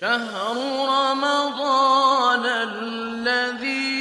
شهر رمضان الذي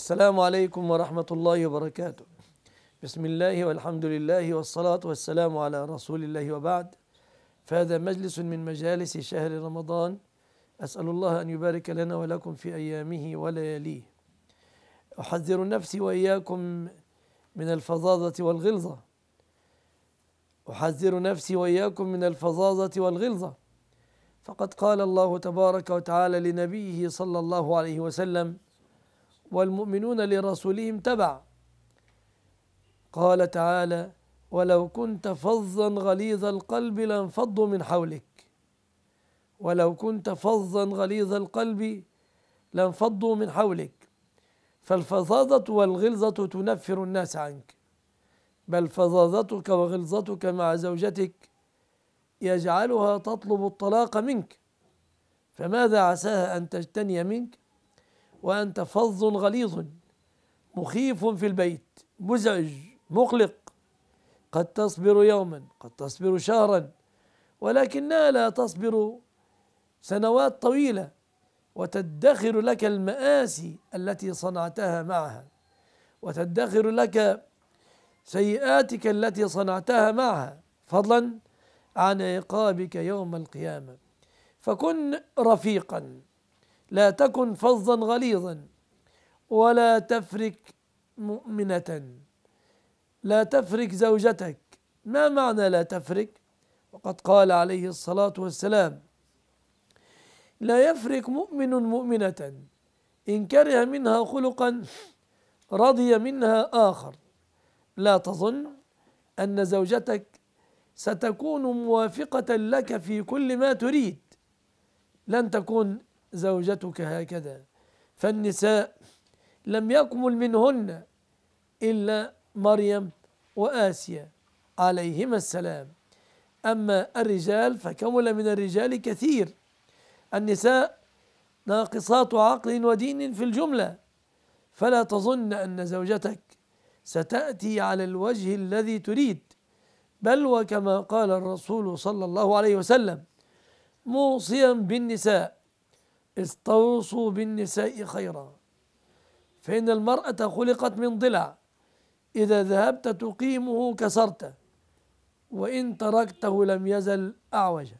السلام عليكم ورحمة الله وبركاته بسم الله والحمد لله والصلاة والسلام على رسول الله وبعد فهذا مجلس من مجالس شهر رمضان أسأل الله أن يبارك لنا ولكم في أيامه ولياليه أحذر نفسي وإياكم من الفظاظة والغلظة أحذر نفسي وإياكم من الفظاظة والغلظة فقد قال الله تبارك وتعالى لنبيه صلى الله عليه وسلم والمؤمنون لرسولهم تبع قال تعالى ولو كنت فظا غليظ القلب لانفضوا من حولك ولو كنت فظا غليظ القلب لانفضوا من حولك فالفظاظة والغلظة تنفر الناس عنك بل فظاظتك وغلظتك مع زوجتك يجعلها تطلب الطلاق منك فماذا عساها أن تجتني منك وأنت فظ غليظ مخيف في البيت مزعج مقلق قد تصبر يوما قد تصبر شهرا ولكنها لا تصبر سنوات طويلة وتدخر لك المآسي التي صنعتها معها وتدخر لك سيئاتك التي صنعتها معها فضلا عن عقابك يوم القيامة فكن رفيقا لا تكن فظا غليظا ولا تفرك مؤمنة لا تفرك زوجتك ما معنى لا تفرك وقد قال عليه الصلاة والسلام لا يفرك مؤمن مؤمنة إن كره منها خلقا رضي منها آخر لا تظن أن زوجتك ستكون موافقة لك في كل ما تريد لن تكون زوجتك هكذا فالنساء لم يكمل منهن إلا مريم وآسيا عليهما السلام أما الرجال فكمل من الرجال كثير النساء ناقصات عقل ودين في الجملة فلا تظن أن زوجتك ستأتي على الوجه الذي تريد بل وكما قال الرسول صلى الله عليه وسلم موصيا بالنساء استوصوا بالنساء خيرا فإن المرأة خلقت من ضلع إذا ذهبت تقيمه كسرته وإن تركته لم يزل أعوجا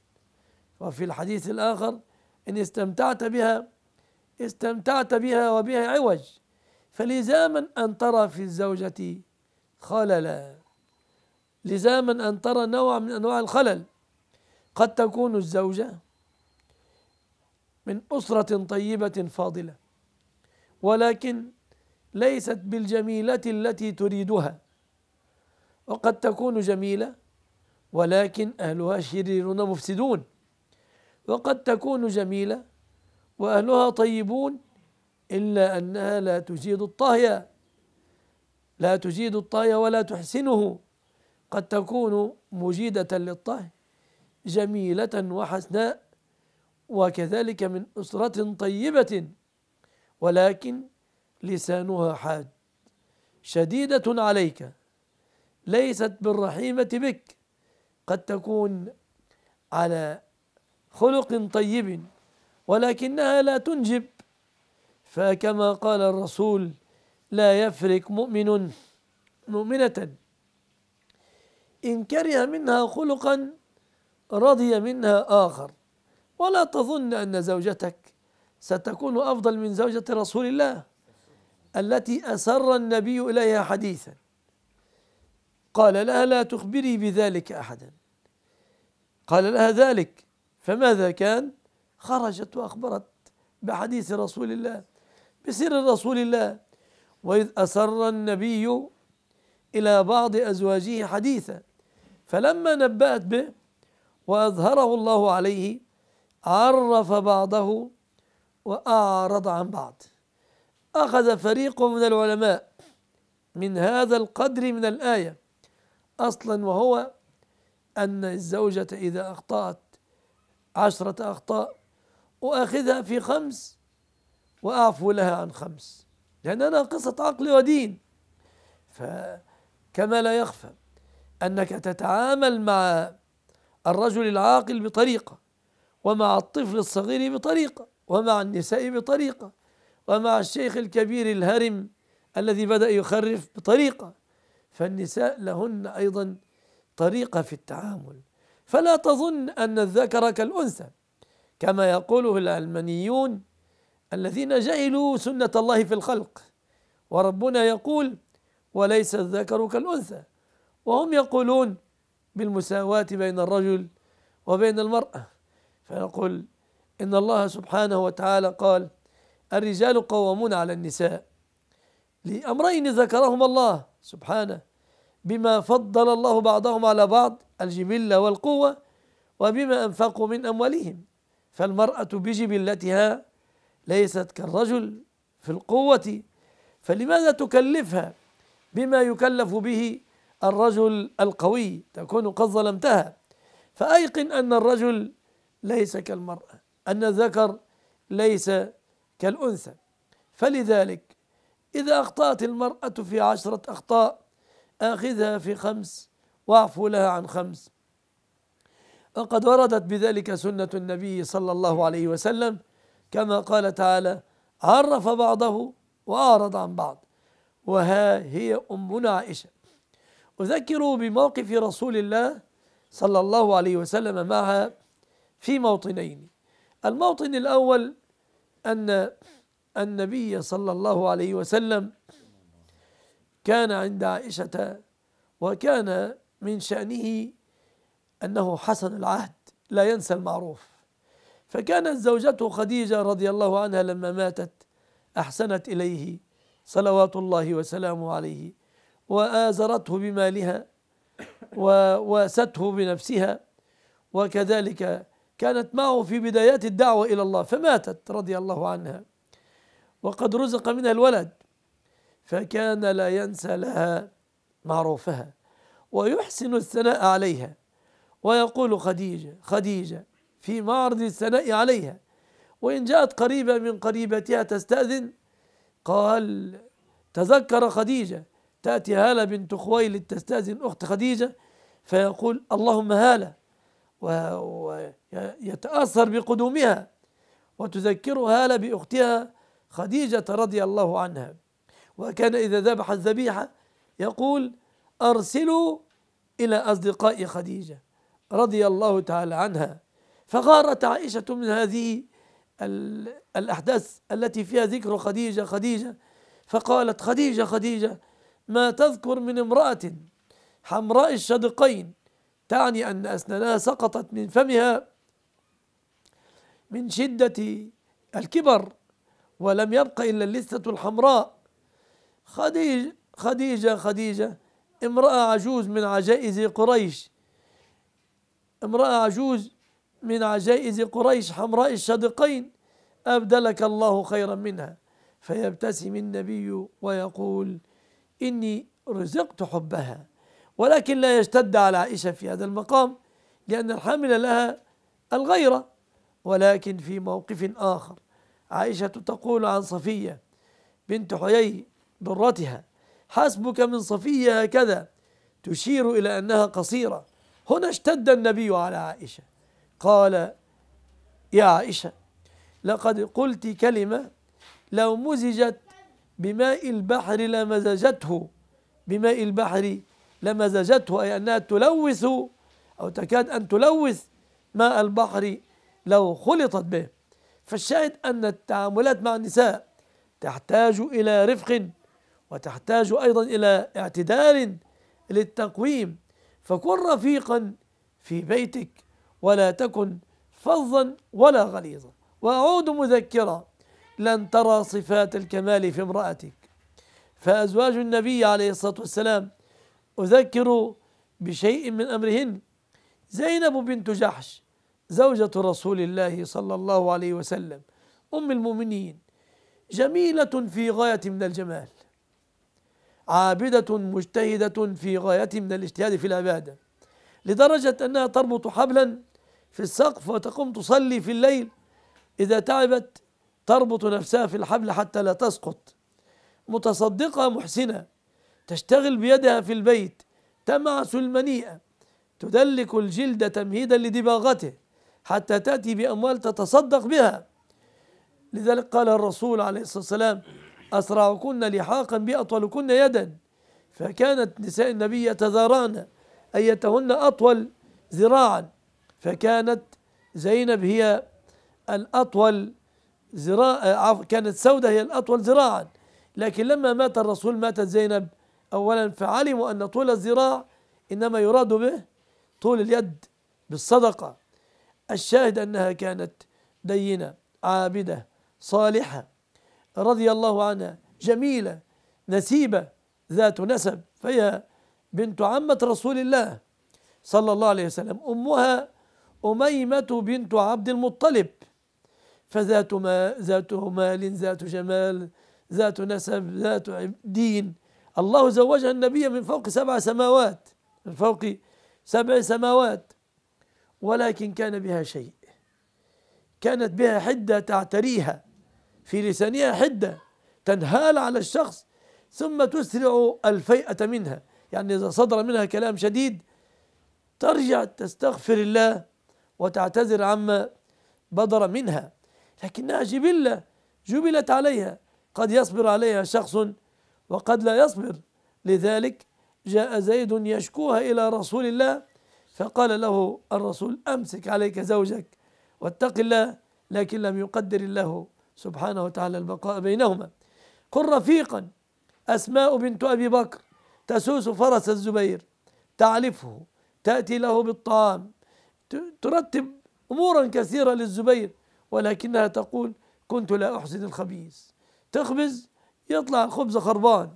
وفي الحديث الآخر إن استمتعت بها استمتعت بها وبها عوج فلزاما أن ترى في الزوجة خللا لزاما أن ترى نوع من أنواع الخلل قد تكون الزوجة من أسرة طيبة فاضلة ولكن ليست بالجميلة التي تريدها وقد تكون جميلة ولكن أهلها شريرون مفسدون وقد تكون جميلة وأهلها طيبون إلا أنها لا تجيد الطهي لا تجيد الطهي ولا تحسنه قد تكون مجيدة للطهي جميلة وحسناء وكذلك من أسرة طيبة ولكن لسانها حاد شديدة عليك ليست بالرحيمة بك قد تكون على خلق طيب ولكنها لا تنجب فكما قال الرسول لا يفرق مؤمن مؤمنة إن كره منها خلقا رضي منها آخر ولا تظن أن زوجتك ستكون أفضل من زوجة رسول الله التي أسر النبي إليها حديثا قال لها لا تخبري بذلك أحدا قال لها ذلك فماذا كان خرجت وأخبرت بحديث رسول الله بسر رسول الله وإذ أسر النبي إلى بعض أزواجه حديثا فلما نبأت به وأظهره الله عليه عرف بعضه وأعرض عن بعض أخذ فريق من العلماء من هذا القدر من الآية أصلا وهو أن الزوجة إذا أخطأت عشرة أخطاء أؤاخذها في خمس وأعفو لها عن خمس لأنها قصة عقل ودين فكما لا يخفى أنك تتعامل مع الرجل العاقل بطريقة ومع الطفل الصغير بطريقة ومع النساء بطريقة ومع الشيخ الكبير الهرم الذي بدأ يخرف بطريقة فالنساء لهن أيضا طريقة في التعامل فلا تظن أن الذكر كالأنثى كما يقوله العلمانيون الذين جهلوا سنة الله في الخلق وربنا يقول وليس الذكر كالأنثى وهم يقولون بالمساواة بين الرجل وبين المرأة فنقول إن الله سبحانه وتعالى قال الرجال قوامون على النساء لأمرين ذكرهما الله سبحانه بما فضل الله بعضهم على بعض الجبلة والقوة وبما أنفقوا من أموالهم فالمرأة بجبلتها ليست كالرجل في القوة فلماذا تكلفها بما يكلف به الرجل القوي تكون قد ظلمتها فأيقن أن الرجل ليس كالمرأة أن الذكر ليس كالأنثى فلذلك إذا أخطأت المرأة في عشرة أخطاء آخذها في خمس واعفو لها عن خمس وقد وردت بذلك سنة النبي صلى الله عليه وسلم كما قال تعالى عرف بعضه وأعرض عن بعض وها هي أمنا عائشة أذكر بموقف رسول الله صلى الله عليه وسلم معها في موطنين الموطن الأول أن النبي صلى الله عليه وسلم كان عند عائشة وكان من شأنه أنه حسن العهد لا ينسى المعروف فكانت زوجته خديجة رضي الله عنها لما ماتت أحسنت إليه صلوات الله وسلامه عليه وآزرته بمالها وواسته بنفسها وكذلك كانت معه في بدايات الدعوة إلى الله فماتت رضي الله عنها وقد رزق منها الولد فكان لا ينسى لها معروفها ويحسن الثناء عليها ويقول خديجة خديجة في معرض الثناء عليها وإن جاءت قريبة من قريبتها تستأذن قال تذكر خديجة تأتي هالة بنت خويلد تستأذن أخت خديجة فيقول اللهم هالة ويتأثر بقدومها وتذكرها بأختها خديجة رضي الله عنها وكان إذا ذبح الذبيحة يقول أرسلوا إلى أصدقاء خديجة رضي الله تعالى عنها فغارت عائشة من هذه الأحداث التي فيها ذكر خديجة خديجة فقالت خديجة خديجة ما تذكر من امرأة حمراء الشدقين تعني أن أسنانها سقطت من فمها من شدة الكبر ولم يبق إلا اللثة الحمراء خديجة خديجة خديجة امرأة عجوز من عجائز قريش امرأة عجوز من عجائز قريش حمراء الشدقين أبدلك الله خيرا منها فيبتسم النبي ويقول إني رزقت حبها ولكن لا يشتد على عائشة في هذا المقام لأن الحامل لها الغيرة ولكن في موقف آخر عائشة تقول عن صفية بنت حيي ضرتها حسبك من صفية هكذا تشير إلى أنها قصيرة هنا اشتد النبي على عائشة قال يا عائشة لقد قلت كلمة لو مزجت بماء البحر لمزجته بماء البحر لمزجته أي أنها تلوث أو تكاد أن تلوث ماء البحر لو خلطت به فالشاهد أن التعاملات مع النساء تحتاج إلى رفق وتحتاج أيضا إلى اعتدال للتقويم فكن رفيقا في بيتك ولا تكن فظا ولا غليظا وأعود مذكرا لن ترى صفات الكمال في امرأتك فأزواج النبي عليه الصلاة والسلام أذكر بشيء من أمرهن زينب بنت جحش زوجة رسول الله صلى الله عليه وسلم أم المؤمنين جميلة في غاية من الجمال عابدة مجتهدة في غاية من الاجتهاد في العبادة لدرجة أنها تربط حبلا في السقف وتقوم تصلي في الليل إذا تعبت تربط نفسها في الحبل حتى لا تسقط متصدقة محسنة تشتغل بيدها في البيت تمعس المنيئة تدلك الجلد تمهيدا لدباغته حتى تأتي بأموال تتصدق بها لذلك قال الرسول عليه الصلاة والسلام أسرعكن لحاقا بأطولكن يدا فكانت نساء النبي يتذارعن أيتهن أطول ذراعا فكانت زينب هي الأطول ذراع كانت سودة هي الأطول ذراعا لكن لما مات الرسول ماتت زينب أولا فعلموا أن طول الذراع إنما يراد به طول اليد بالصدقة الشاهد أنها كانت دينة عابدة صالحة رضي الله عنها جميلة نسيبة ذات نسب فهي بنت عمة رسول الله صلى الله عليه وسلم أمها أميمة بنت عبد المطلب فذات ما ذات مال ذات جمال ذات نسب ذات دين الله زوجها النبي من فوق سبع سماوات من فوق سبع سماوات ولكن كان بها شيء كانت بها حدة تعتريها في لسانها حدة تنهال على الشخص ثم تسرع الفيئة منها يعني إذا صدر منها كلام شديد ترجع تستغفر الله وتعتذر عما بدر منها لكنها جبلة جبلت عليها قد يصبر عليها شخص وقد لا يصبر لذلك جاء زيد يشكوها إلى رسول الله فقال له الرسول أمسك عليك زوجك واتق الله لكن لم يقدر الله سبحانه وتعالى البقاء بينهما كن رفيقا أسماء بنت أبي بكر تسوس فرس الزبير تعلفه تأتي له بالطعام ترتب أمورا كثيرة للزبير ولكنها تقول كنت لا أحسن الخبيث تخبز يطلع الخبز خربان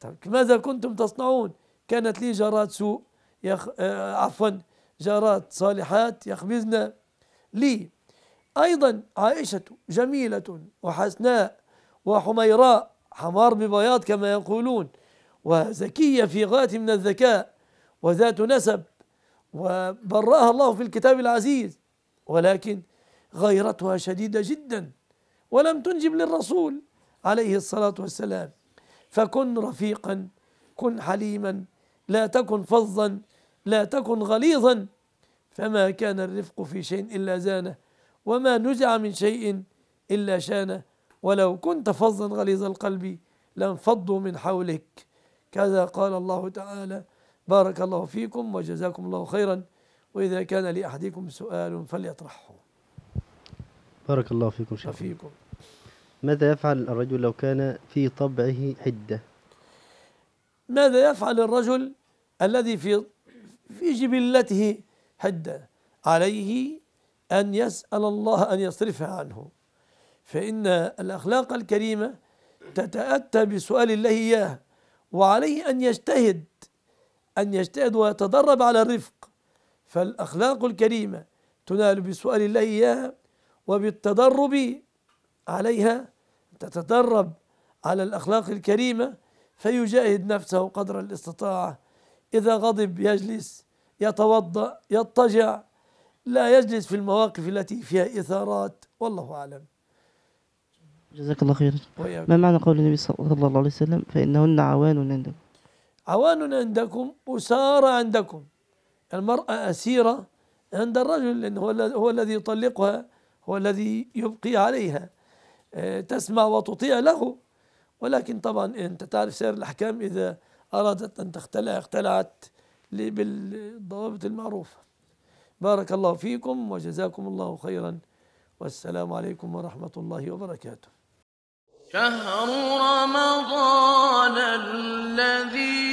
طب ماذا كنتم تصنعون كانت لي جارات سوء يخ... آه عفوا جارات صالحات يخبزن لي أيضا عائشة جميلة وحسناء وحميراء حمار ببياض كما يقولون وذكية في غاية من الذكاء وذات نسب وبرأها الله في الكتاب العزيز ولكن غيرتها شديدة جدا ولم تنجب للرسول عليه الصلاة والسلام فكن رفيقا كن حليما لا تكن فظا لا تكن غليظا فما كان الرفق في شيء إلا زانه وما نزع من شيء إلا شانه ولو كنت فظا غليظ القلب لانفضوا من حولك كذا قال الله تعالى بارك الله فيكم وجزاكم الله خيرا وإذا كان لأحدكم سؤال فليطرحه بارك الله فيكم شيخنا فيكم ماذا يفعل الرجل لو كان في طبعه حدة ماذا يفعل الرجل الذي في في جبلته حدة عليه أن يسأل الله أن يصرفها عنه فإن الأخلاق الكريمة تتأتى بسؤال الله إياه وعليه أن يجتهد أن يجتهد ويتدرب على الرفق فالأخلاق الكريمة تنال بسؤال الله إياها وبالتدرب عليها تتدرب على الأخلاق الكريمة فيجاهد نفسه قدر الاستطاعة إذا غضب يجلس يتوضأ يضطجع لا يجلس في المواقف التي فيها إثارات والله أعلم جزاك الله خيرا ما معنى قول النبي صلى الله عليه وسلم فإنهن عوان عندكم عوان عندكم أسارة عندكم المرأة أسيرة عند الرجل لأن هو الذي يطلقها هو الذي يبقي عليها تسمع وتطيع له ولكن طبعا انت تعرف سير الاحكام اذا ارادت ان تختلع اختلعت بالضوابط المعروفه بارك الله فيكم وجزاكم الله خيرا والسلام عليكم ورحمه الله وبركاته شهر رمضان الذي